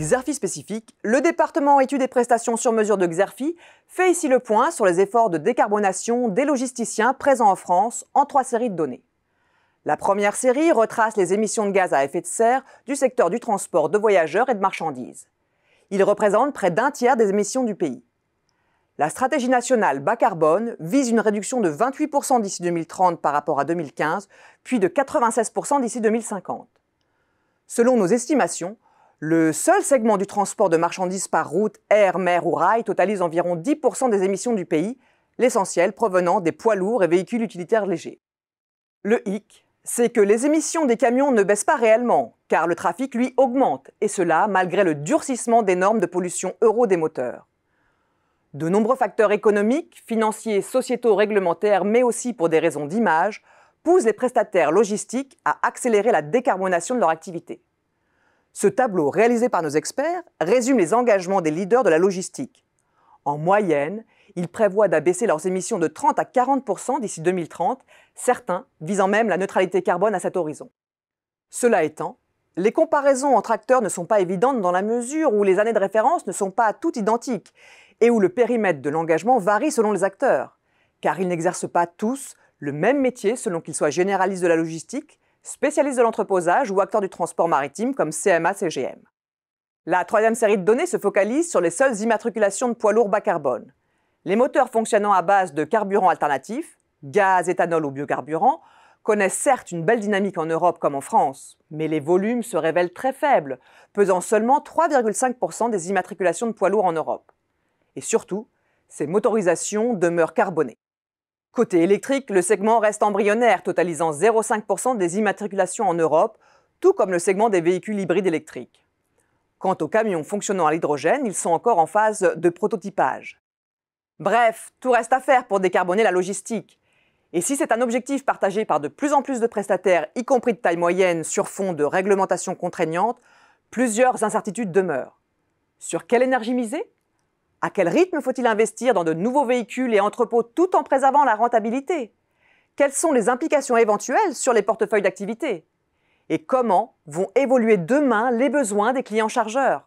Xerfi spécifique, le département études et prestations sur mesure de Xerfi fait ici le point sur les efforts de décarbonation des logisticiens présents en France en trois séries de données. La première série retrace les émissions de gaz à effet de serre du secteur du transport de voyageurs et de marchandises. Ils représentent près d'un tiers des émissions du pays. La stratégie nationale bas carbone vise une réduction de 28% d'ici 2030 par rapport à 2015, puis de 96% d'ici 2050. Selon nos estimations, le seul segment du transport de marchandises par route, air, mer ou rail totalise environ 10% des émissions du pays, l'essentiel provenant des poids lourds et véhicules utilitaires légers. Le hic, c'est que les émissions des camions ne baissent pas réellement, car le trafic, lui, augmente, et cela malgré le durcissement des normes de pollution euro des moteurs. De nombreux facteurs économiques, financiers, sociétaux, réglementaires, mais aussi pour des raisons d'image, poussent les prestataires logistiques à accélérer la décarbonation de leur activité. Ce tableau réalisé par nos experts résume les engagements des leaders de la logistique. En moyenne, ils prévoient d'abaisser leurs émissions de 30 à 40 d'ici 2030, certains visant même la neutralité carbone à cet horizon. Cela étant, les comparaisons entre acteurs ne sont pas évidentes dans la mesure où les années de référence ne sont pas toutes identiques et où le périmètre de l'engagement varie selon les acteurs, car ils n'exercent pas tous le même métier selon qu'ils soient généralistes de la logistique, spécialistes de l'entreposage ou acteurs du transport maritime comme CMA-CGM. La troisième série de données se focalise sur les seules immatriculations de poids lourds bas carbone. Les moteurs fonctionnant à base de carburants alternatifs, gaz, éthanol ou biocarburant, connaissent certes une belle dynamique en Europe comme en France, mais les volumes se révèlent très faibles, pesant seulement 3,5% des immatriculations de poids lourds en Europe. Et surtout, ces motorisations demeurent carbonées. Côté électrique, le segment reste embryonnaire, totalisant 0,5% des immatriculations en Europe, tout comme le segment des véhicules hybrides électriques. Quant aux camions fonctionnant à l'hydrogène, ils sont encore en phase de prototypage. Bref, tout reste à faire pour décarboner la logistique. Et si c'est un objectif partagé par de plus en plus de prestataires, y compris de taille moyenne, sur fond de réglementation contraignante, plusieurs incertitudes demeurent. Sur quelle énergie miser à quel rythme faut-il investir dans de nouveaux véhicules et entrepôts tout en préservant la rentabilité Quelles sont les implications éventuelles sur les portefeuilles d'activité Et comment vont évoluer demain les besoins des clients chargeurs